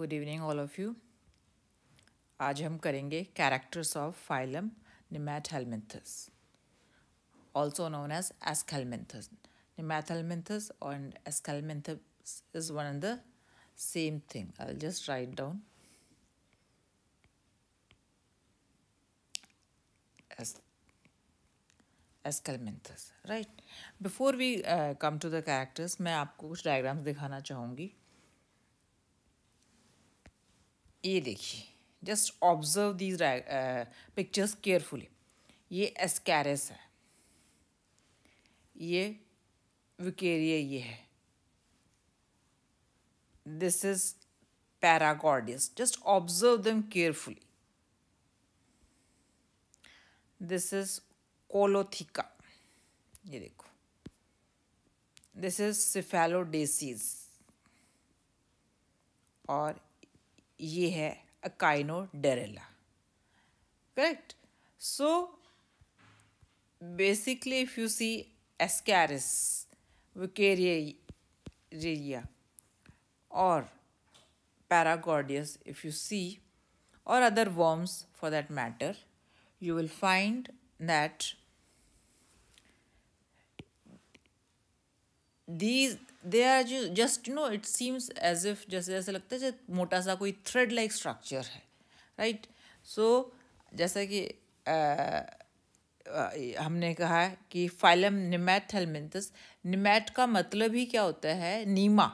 Good evening all of you आज हम करेंगे characters of phylum nemathelminthes also known as aschelminthes nemathelminthes और aschelminthes is one of the same thing I just write down aschelminthes right before we come to the characters मैं आपको कुछ diagrams दिखाना चाहूँगी ये देखिए just observe these pictures carefully ये ascaris है ये विकेरिया ये है this is paragordius just observe them carefully this is कोलोथिका ये देखो दिस इज सिफेलोडेसीज और ये है अकाइनो डेरेला correct so basically if you see ascaris wuchereria और पैरागोडियस इफ यू सी और other worms for that matter you will find that these they are जो just you know it seems as if जैसे जैसे लगता है मोटा सा कोई थ्रेड लाइक स्ट्रक्चर है राइट सो so, जैसा कि आ, हमने कहा कि फाइलम निमैट हेलमिंथस निमैट का मतलब ही क्या होता है नीमा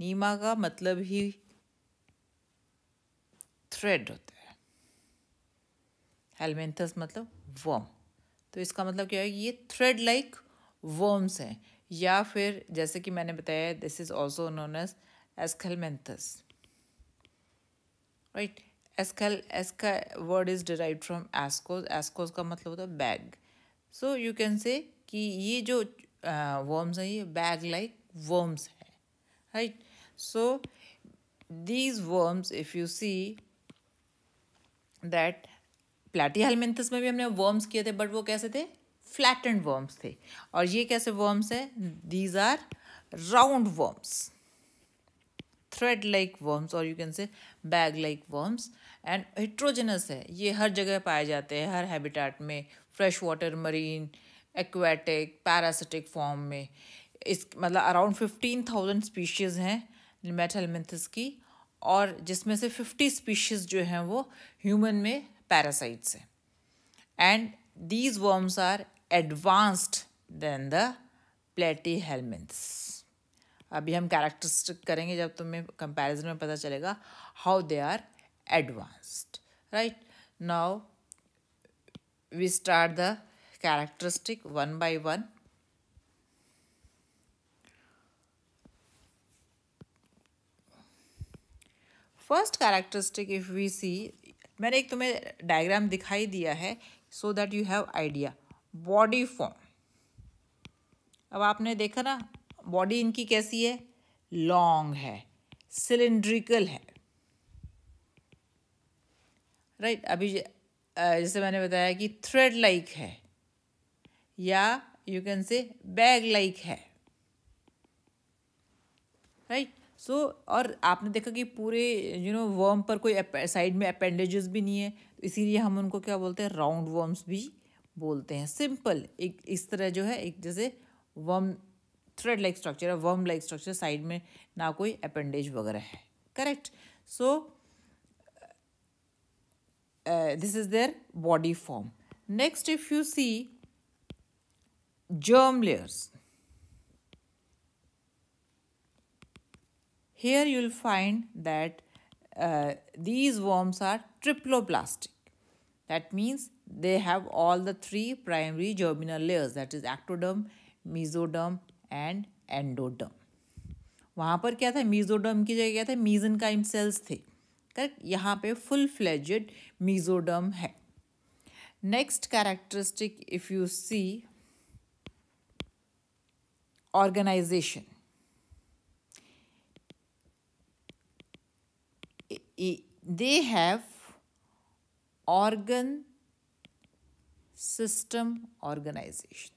नीमा का मतलब ही थ्रेड होता है हेलमेंथस मतलब वर्म तो इसका मतलब क्या है ये थ्रेड लाइक वर्म्स हैं या फिर जैसे कि मैंने बताया this is also known as aschelminthes right एस्खल एस्का word is derive from askos askos का मतलब होता है बैग सो यू कैन से कि ये जो वर्म्स हैं ये बैग लाइक वर्म्स है right so these worms if you see that platyhelminthes में भी हमने वर्म्स किए थे बट वो कैसे थे फ्लैटेंड वर्म्स थे और ये कैसे वर्म्स है these are round worms thread like worms और you can say bag like worms and heterogenous है ये हर जगह पाए जाते हैं हर हैबिटाट में fresh water marine aquatic parasitic form में इस मतलब अराउंड फिफ्टीन थाउजेंड स्पीशीज़ हैं मेथलमिंथस की और जिसमें से फिफ्टी स्पीशीज़ जो हैं वो ह्यूमन में पैरासाइट्स हैं and these worms are advanced than the platyhelminths अभी हम कैरेक्टरिस्टिक करेंगे जब तुम्हें कंपैरिजन में पता चलेगा how they are advanced right now we start the characteristic one by one first characteristic if we see मैंने एक तुम्हें डायग्राम दिखाई दिया है so that you have idea body form अब आपने देखा ना बॉडी इनकी कैसी है लॉन्ग है सिलिंड्रिकल है राइट right? अभी जैसे मैंने बताया कि थ्रेड लाइक -like है या you can say bag like है राइट right? सो so, और आपने देखा कि पूरे यू नो वर्म पर कोई साइड में अपेंडेजेस भी नहीं है तो इसीलिए हम उनको क्या बोलते हैं राउंड वर्म्स भी बोलते हैं सिंपल एक इस तरह जो है एक जैसे वर्म थ्रेड लाइक स्ट्रक्चर है वर्म लाइक स्ट्रक्चर साइड में ना कोई अपेंडेज वगैरह है correct so this is their body form next if you see germ layers here you'll find that these worms are worms that means they have all the three primary germinal layers that is ectoderm mesoderm and endoderm वहाँ पर क्या था mesoderm की जगह क्या था mesenchyme sales थे correct यहाँ पे फुल फ्लेजेड मीजोडर्म है next characteristic if you see organisation they have organ system organization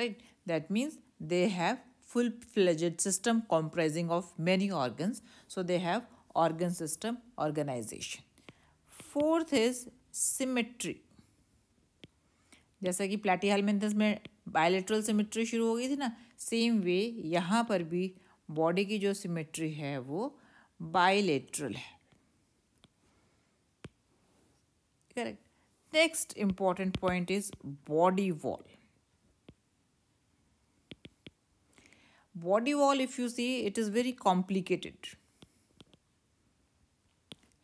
right that means they have full fledged system comprising of many organs so they have organ system organization fourth is symmetry जैसा कि platyhelminthes में bilateral symmetry शुरू हो गई थी ना same way यहाँ पर भी बॉडी की जो सिमेट्री है वो बायोलेट्रल है correct next important point is body wall body wall if you see it is very complicated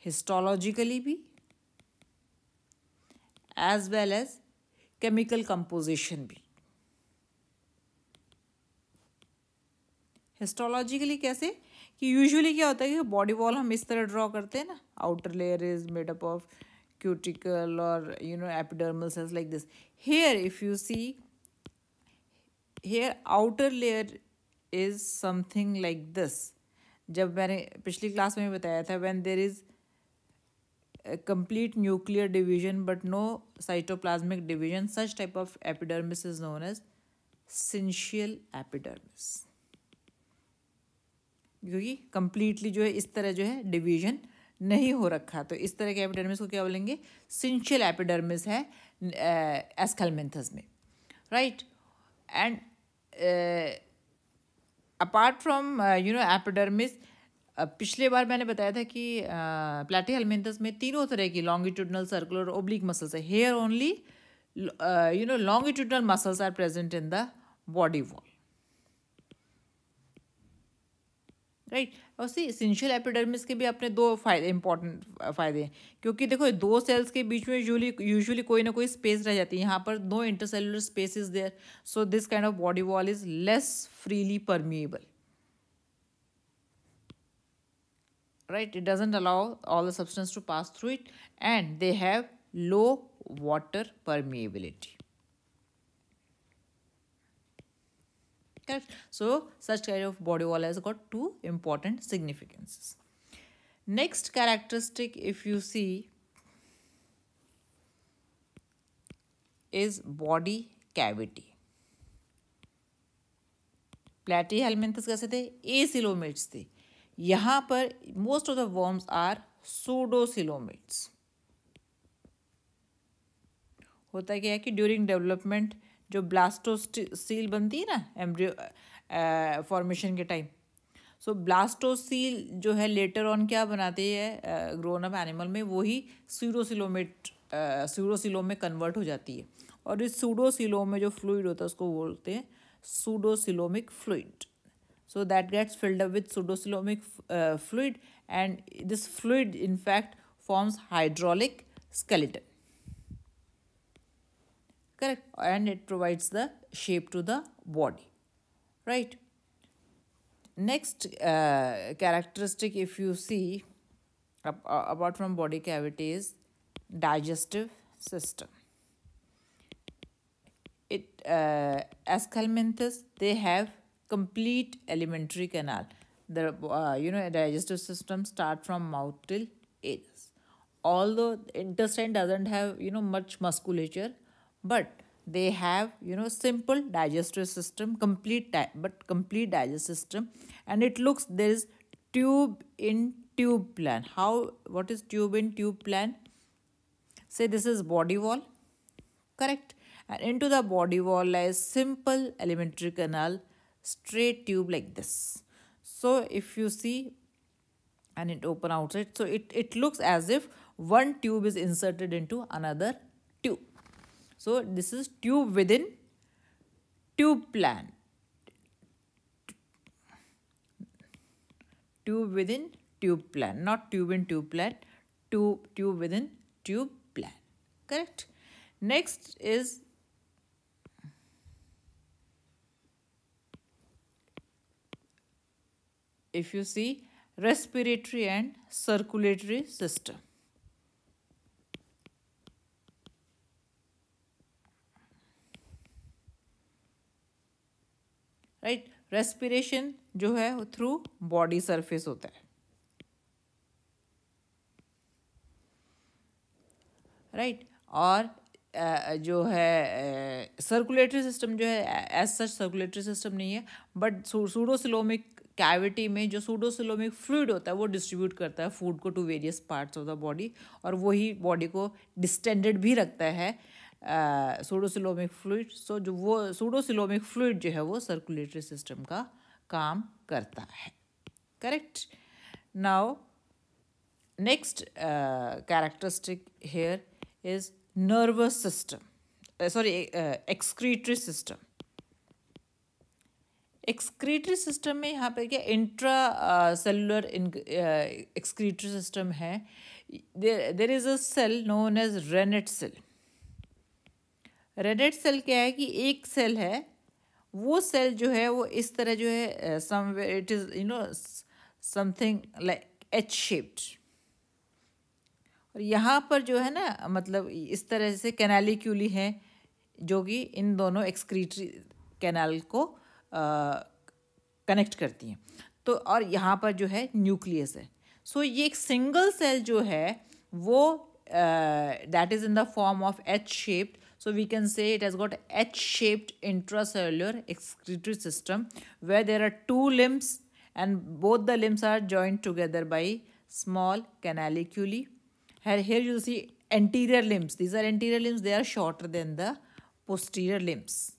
histologically भी as well as chemical composition भी हिस्टोलॉजिकली कैसे कि यूजुअली क्या होता है कि बॉडी वॉल हम इस तरह ड्रॉ करते हैं ना outer layer is made up of cuticle or you know epidermal cells like this here if you see here outer layer is something like this जब मैंने पिछली क्लास में बताया था when there is complete nuclear division but no cytoplasmic division such type of epidermis is known as syncytial epidermis क्योंकि completely जो है इस तरह जो है डिवीजन नहीं हो रखा तो इस तरह के एपिडर्मिस को क्या बोलेंगे सिंशियल एपिडर्मिस है एस्कलमेंथस में right and apart from you know epidermis पिछले बार मैंने बताया था कि प्लेटी हेलमेंथस में तीनों तरह की लॉन्गिट्यूडनल सर्कुलर ओब्लिक मसल्स है here only you know longitudinal muscles are present in the body wall right और सी इसेंशियल एपिडर्मिस के भी अपने दो फायदे इंपॉर्टेंट फायदे हैं क्योंकि देखो दो सेल्स के बीच में यूजली यूजुअली कोई ना कोई स्पेस रह जाती है यहाँ पर no intercellular space is there so this kind of body wall is less freely permeable right it doesn't allow all the substance to pass through it and they have low water permeability Correct? So such kind of body wall has got two important significances. Next characteristic if you see is body cavity. Platyhelminthes कैसे थे acoelomates थे यहाँ पर most of the worms are pseudocoelomates होता क्या है कि during development जो ब्लास्टोसील बनती है ना एम्ब्रियो फॉर्मेशन के टाइम सो ब्लास्टोसील जो है लेटर ऑन क्या बनाते हैं ग्रोन अप एनिमल में वही सीरोसिलोमेट सूडोसिलोम में कन्वर्ट हो जाती है और इस सूडोसिलोम में जो फ्लूड होता है उसको बोलते हैं pseudocoelomic fluid so that gets filled up with pseudocoelomic fluid and this fluid in fact forms hydraulic skeleton correct and it provides the shape to the body right next uh, characteristic if you see uh, apart from body cavity is digestive system it uh, they have complete alimentary canal the uh, you know digestive system start from mouth till anus although intestine doesn't have you know much musculature but they have you know simple digestive system complete but complete digestive system and it looks there is tube in tube plan how what is tube in tube plan say this is body wall correct and into the body wall lies simple elementary canal straight tube like this so if you see and it open outside so it it looks as if one tube is inserted into another so this is tube within tube plan. Tube within tube plan, not tube in tube plan, tube, tube within tube plan. Correct? Next is if you see respiratory and circulatory system. Right respiration जो है through body surface होता है right right? और जो है circulatory system जो है as such circulatory system नहीं है बट सूडोसिलोमिक कैविटी में जो सूडोसिलोमिक फ्लूड होता है वो डिस्ट्रीब्यूट करता है फूड को to various parts of the body और वही बॉडी को डिस्टेंडेड भी रखता है सूडोसिलोमिक फ्लूड सो जो वो सूडोसिलोमिक फ्लूड जो है वो सर्कुलेटरी सिस्टम का काम करता है correct now next characteristic here is nervous system sorry excretory system excretory system में यहाँ पे क्या इंट्रा सेलुलर एक्सक्रीटरी सिस्टम है there is a cell known as renette cell रेडेड सेल क्या है कि एक सेल है वो सेल जो है वो इस तरह जो है some it is you know something like H shaped और यहाँ पर जो है ना मतलब इस तरह से कैनालिक्यूली है जो कि इन दोनों एक्सक्रीटरी कैनाल को कनेक्ट करती हैं तो और यहाँ पर जो है न्यूक्लियस है सो so, ये एक सिंगल सेल जो है वो that is in the form of H shaped So we can say it has got H-shaped intracellular excretory system where there are two limbs and both the limbs are joined together by small canaliculi. Here, here you see anterior limbs. These are anterior limbs. They are shorter than the posterior limbs.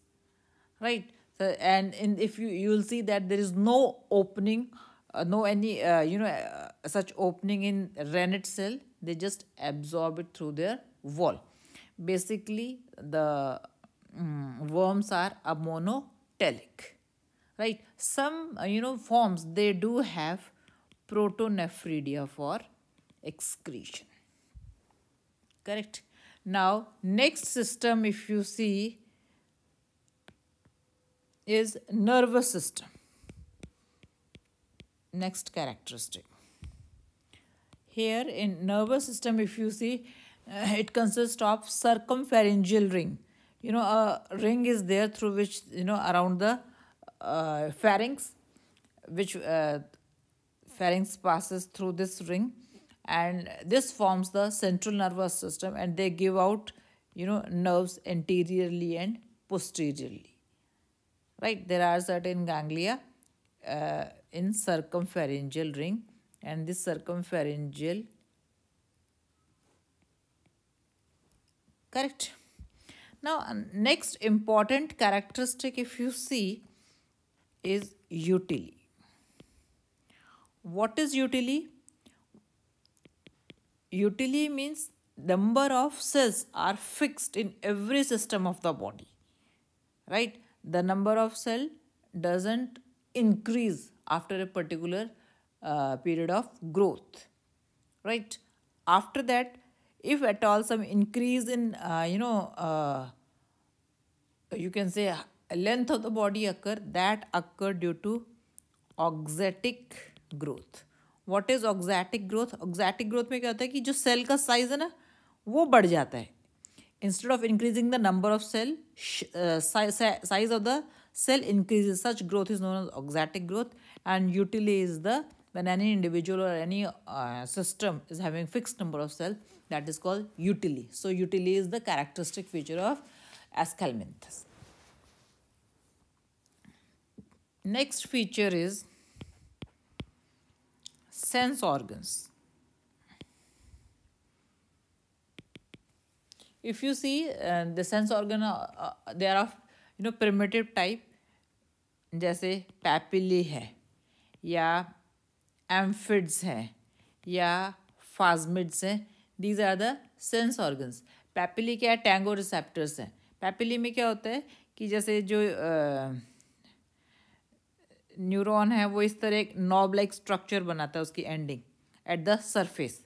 Right. So, and in, if you, you will see that there is no opening, uh, no any, uh, you know, uh, such opening in rennet cell. They just absorb it through their wall basically the um, worms are a monotelic right some uh, you know forms they do have protonephridia for excretion correct now next system if you see is nervous system next characteristic here in nervous system if you see uh, it consists of circumpharyngeal ring you know a ring is there through which you know around the uh, pharynx which uh, pharynx passes through this ring and this forms the central nervous system and they give out you know nerves anteriorly and posteriorly right there are certain ganglia uh, in circumpharyngeal ring and this circumpharyngeal correct now uh, next important characteristic if you see is utility what is utility utility means number of cells are fixed in every system of the body right the number of cell doesn't increase after a particular uh, period of growth right after that if at all some increase in uh, you know uh, you can say length of the body occur that occur due to oxatic growth what is oxatic growth oxatic growth mein kya hota hai ki jo cell ka size hai na wo ना jata hai instead of increasing the number of cell uh, size, size of the cell increases such growth is known as oxatic growth and eutely is the when any individual or any uh, system is having fixed number of cells that is called utile. So utile is the characteristic feature of Ascalminthus. Next feature is sense organs. If you see uh, the sense organ, uh, uh, they are of you know primitive type जैसे papillae है या amphids हैं या phasmids हैं these are the sense organs papillae क्या है tango receptors हैं papillae में क्या होता है कि जैसे जो न्यूरॉन है वो इस तरह एक नॉब लाइक स्ट्रक्चर बनाता है उसकी एंडिंग एट द सरफेस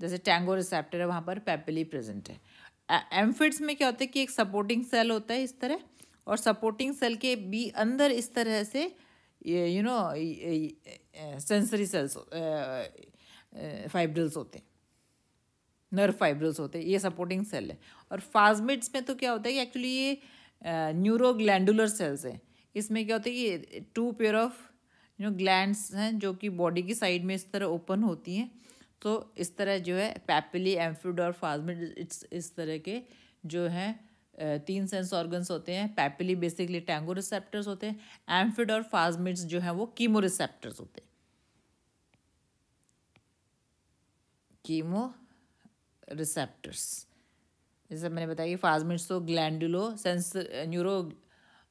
जैसे टैंगो रिसेप्टर है वहाँ पर पैपिली प्रेजेंट है एम्फिड्स में क्या होता है कि एक सपोर्टिंग सेल होता है इस तरह और सपोर्टिंग सेल के भी अंदर इस तरह से you know sensory cells fibrils होते हैं नर्व फाइब्रस होते हैं ये सपोर्टिंग सेल है और फाजमिट्स में तो क्या होता है कि एक्चुअली ये न्यूरोग्लैंडुलर सेल्स हैं इसमें क्या होता है कि two pair of you know glands हैं जो कि बॉडी की साइड में इस तरह ओपन होती हैं तो इस तरह जो है पैपिली एम्फ्यूड और फाजमिट इट्स इस तरह के जो हैं तीन सेंस ऑर्गन्स होते हैं पैपिली बेसिकली टैंगो रिसेप्टर्स होते हैं एम्फिड और फाजमिट्स जो हैं वो कीमो रिसेप्टर्स होते हैं कीमो रिसेप्टर्स जैसे मैंने बताया कि फाजमिट्सो ग्लैंडुलो सेंस न्यूरो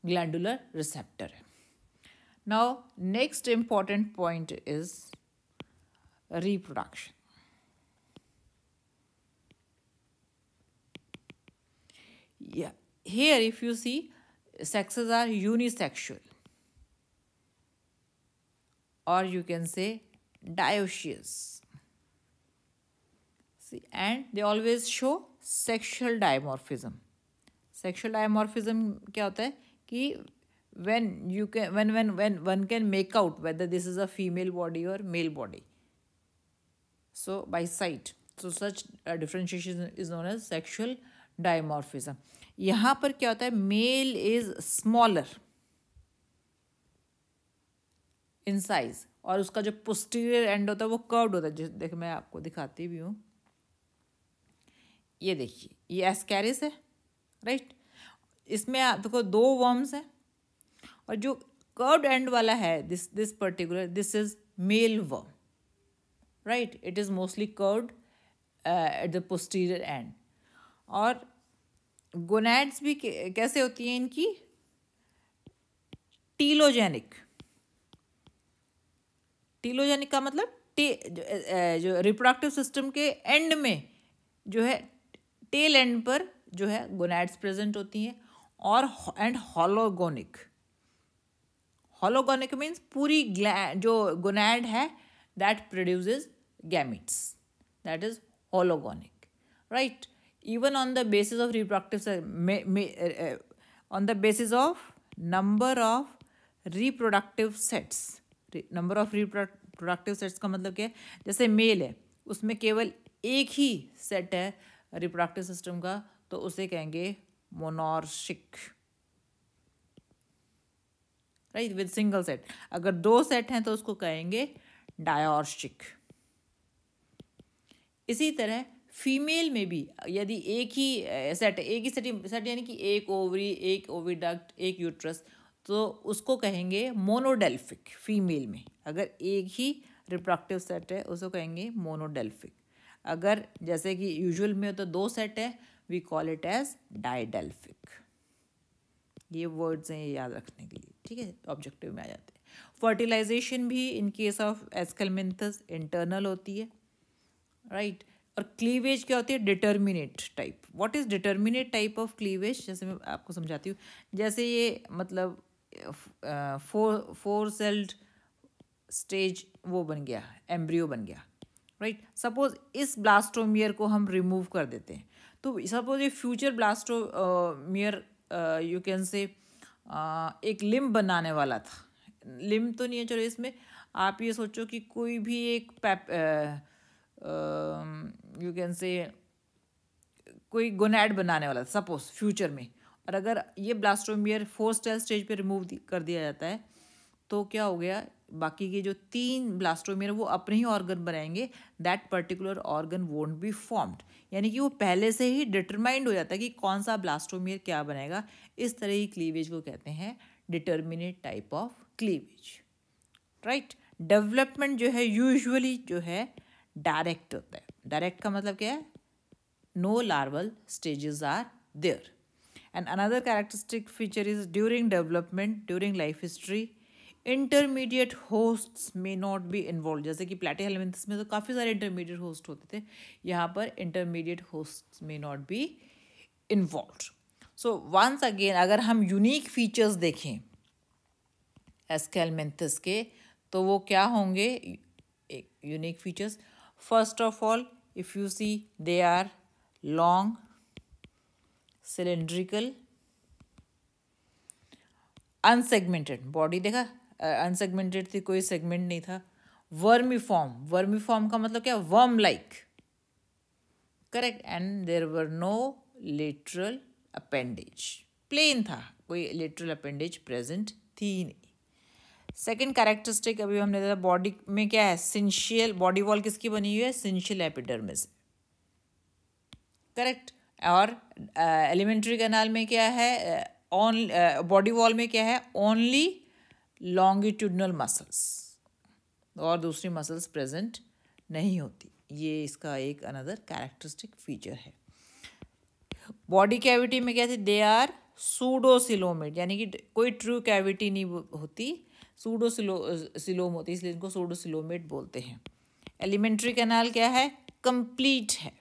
ग्लैंडुलर रिसेप्टर है now next important point is reproduction here if you see sexes are unisexual और you can say dioecious and they always show sexual dimorphism. Sexual dimorphism क्या होता है कि when you can when when when one can make out whether this is a female body or male body. So by sight. So such uh, differentiation is known as sexual dimorphism. यहाँ पर क्या होता है male is smaller in size और उसका जो posterior and होता है वो कर्व्ड होता है जैसे देख मैं आपको दिखाती भी हूँ ये देखिए ये एस्कैरिस है राइट इसमें देखो दो वर्म्स हैं और जो कर्व्ड एंड वाला है this this particular this is male worm right it is mostly curved at the posterior end और गोनेट्स भी कैसे होती हैं इनकी टीलोजेनिक टीलोजेनिक का मतलब टी जो रिप्रोडक्टिव uh, uh, सिस्टम के एंड में जो है टेल एंड पर जो है गोनाइड्स प्रेजेंट होती हैं और एंड हॉलोगोनिक हॉलोगोनिक मीन्स पूरी जो गोनाइड है that produces gametes that is hologonic right even on the basis of reproductive on the basis of number of reproductive sets number of reproductive sets का मतलब क्या है जैसे मेल है उसमें केवल एक ही सेट है रिप्रोडक्टिव सिस्टम का तो उसे कहेंगे monorchic right with single set अगर दो सेट हैं तो उसको कहेंगे डायोर्शिक इसी तरह फीमेल में भी यदि एक ही सेट एक ही सेट सेट यानी कि एक ओवरी एक ओविडक्ट एक यूट्रस तो उसको कहेंगे मोनोडेल्फिक फीमेल में अगर एक ही रिप्रोडक्टिव सेट है उसको कहेंगे मोनोडेल्फिक अगर जैसे कि यूजुअल में तो दो सेट है we call it as didelphic ये वर्ड्स हैं ये याद रखने के लिए ठीक है ऑब्जेक्टिव में आ जाते हैं फर्टिलाइजेशन भी in case of aschelminthes internal होती है राइट right? और क्लीवेज क्या होती है determinate type what is determinate type of cleavage जैसे मैं आपको समझाती हूँ जैसे ये मतलब फोर फोर सेल्ड स्टेज वो बन गया एम्ब्रियो बन गया राइट सपोज इस ब्लास्टोमियर को हम रिमूव कर देते हैं तो सपोज ये फ्यूचर ब्लास्टोमियर यू कैन से एक लिम बनाने वाला था लिम तो नहीं है चलो इसमें आप ये सोचो कि कोई भी एक पैप यू कैन से कोई गोनेड बनाने वाला था सपोज फ्यूचर में और अगर ये ब्लास्टोमियर फोर्थ स्टेज पे रिमूव कर दिया जाता है तो क्या हो गया बाकी के जो तीन ब्लास्टोमेर वो अपने ही ऑर्गन बनाएंगे that particular organ won't be formed यानी कि वो पहले से ही डिटरमाइंड हो जाता है कि कौन सा ब्लास्टोमेर क्या बनाएगा इस तरह ही क्लीवेज को कहते हैं determinate type of cleavage right development जो है यूजुअली जो है डायरेक्ट होता है डायरेक्ट का मतलब क्या है no larval stages are there and another characteristic feature is during development during life history intermediate host may not be involve जैसे कि प्लेटे हेलमेंथस में तो काफ़ी सारे इंटरमीडिएट होस्ट होते थे यहाँ पर intermediate host may not be involve so once again अगर हम यूनिक फीचर्स देखें एस्केलमेंथस के तो वो क्या होंगे एक unique features first of all if you see they are long cylindrical unsegmented body देखा अनसेगमेंटेड थी कोई सेगमेंट नहीं था वर्मीफॉर्म वर्मीफॉर्म का मतलब क्या worm like correct and there were no lateral appendage plane था कोई लेटरल अपेंडेज प्रेजेंट थी नहीं सेकेंड कैरेक्टरिस्टिक अभी हमने देखा बॉडी में क्या है सिंशियल बॉडी वॉल किसकी बनी हुई है सिंशियल एपिडर्मिस करेक्ट और एलिमेंट्री uh, कैनाल में क्या है ऑन बॉडी वॉल में क्या है ओनली लॉन्गिट्यूडनल मसल्स और दूसरी मसल्स प्रेजेंट नहीं होती ये इसका एक अनदर कैरेक्टरिस्टिक फीचर है बॉडी कैविटी में क्या दे आर सूडोसिलोमेट यानी कि कोई ट्रू कैविटी नहीं होती सूडोसिलो सिलोम होती इसलिए इनको सूडोसिलोमेट बोलते हैं एलिमेंट्री कैनाल क्या है कंप्लीट है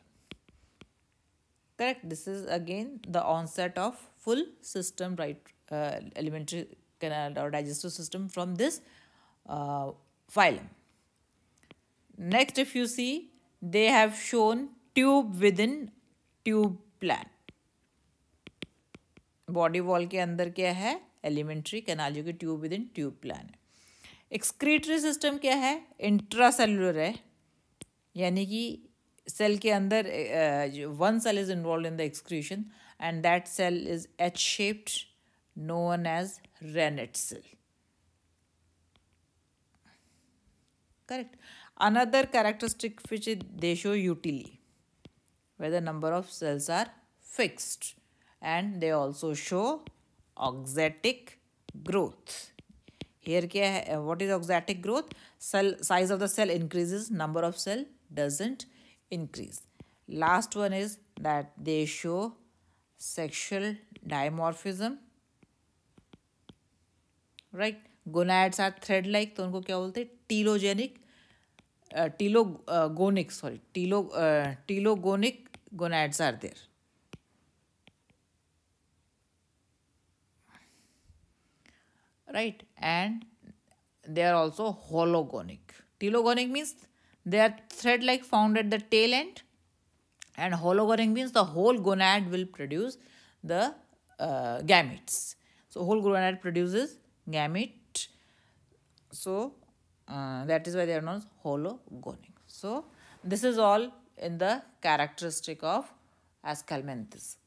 correct this is again the onset of full system right alimentary canal or digestive system from this uh, phylum. Next, if you see, they have shown tube within tube plan. Body wall के अंदर क्या है alimentary canal जो कि tube within tube plan है excretory system क्या है intracellular है यानी कि सेल के अंदर one cell is involve in the excretion and that cell is H shaped no one as Ranitzel. Correct. Another characteristic which is they show utile, where the number of cells are fixed and they also show auxatic growth. Here, uh, what is auxatic growth? Cell size of the cell increases, number of cell doesn't increase. Last one is that they show sexual dimorphism right gonads are thread like तो उनको क्या बोलते हैं telogenic telogonic sorry telo telogonic gonads are right and they are also hologonic telogonic means they are thread like found at the tail end and hologonic means the whole gonad will produce the uh, gametes so whole gonad produces gamete so uh, that is why they are known as hologonic so this is all in the characteristic of ascalmanthus